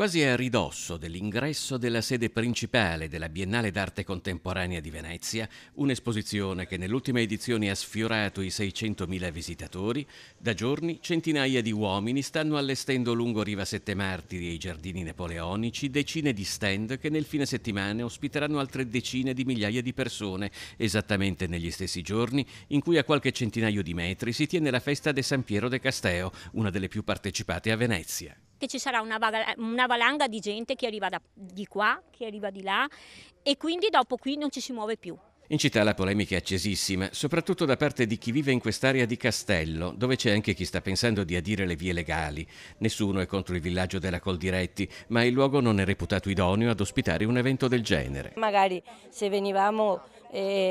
Quasi a ridosso dell'ingresso della sede principale della Biennale d'arte contemporanea di Venezia, un'esposizione che nell'ultima edizione ha sfiorato i 600.000 visitatori, da giorni centinaia di uomini stanno allestendo lungo Riva Sette Martiri e i giardini napoleonici decine di stand che nel fine settimana ospiteranno altre decine di migliaia di persone, esattamente negli stessi giorni in cui a qualche centinaio di metri si tiene la festa de San Piero de Casteo, una delle più partecipate a Venezia che ci sarà una, val- una valanga di gente che arriva da, di qua, che arriva di là e quindi dopo qui non ci si muove più. In città la polemica è accesissima, soprattutto da parte di chi vive in quest'area di Castello, dove c'è anche chi sta pensando di adire le vie legali. Nessuno è contro il villaggio della Coldiretti, ma il luogo non è reputato idoneo ad ospitare un evento del genere. Magari se venivamo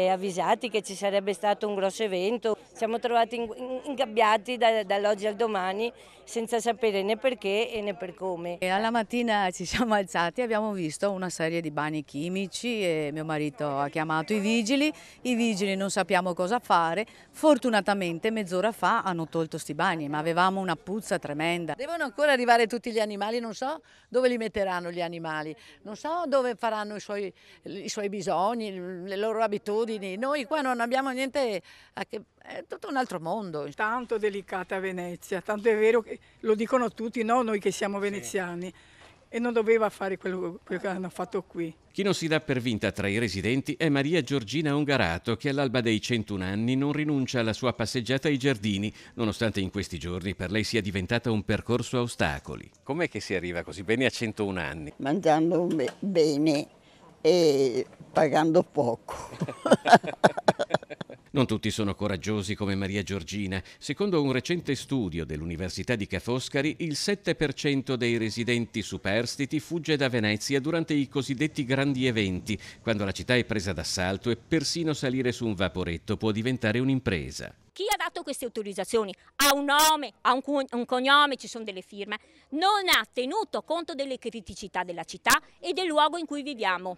avvisati che ci sarebbe stato un grosso evento. Siamo trovati ingabbiati da, dall'oggi al domani senza sapere né perché né per come. E alla mattina ci siamo alzati e abbiamo visto una serie di bagni chimici e mio marito ha chiamato i vigili, i vigili non sappiamo cosa fare, fortunatamente mezz'ora fa hanno tolto questi bagni ma avevamo una puzza tremenda. Devono ancora arrivare tutti gli animali, non so dove li metteranno gli animali, non so dove faranno i suoi, i suoi bisogni, le loro abitudini abitudini, noi qua non abbiamo niente, a che, è tutto un altro mondo. Tanto delicata Venezia, tanto è vero che lo dicono tutti, no noi che siamo veneziani. Sì e non doveva fare quello, quello, che hanno fatto qui. Chi non si dà per vinta tra i residenti è Maria Giorgina Ongarato, che all'alba dei 101 anni non rinuncia alla sua passeggiata ai giardini, nonostante in questi giorni per lei sia diventata un percorso a ostacoli. Com'è che si arriva così bene a 101 anni? Mangiando be bene, É, pagando pouco. Non tutti sono coraggiosi come Maria Giorgina. Secondo un recente studio dell'Università di Ca' Foscari, il 7% dei residenti superstiti fugge da Venezia durante i cosiddetti grandi eventi, quando la città è presa d'assalto e persino salire su un vaporetto può diventare un'impresa. Chi ha dato queste autorizzazioni ha un nome, ha un cognome, ci sono delle firme, non ha tenuto conto delle criticità della città e del luogo in cui viviamo.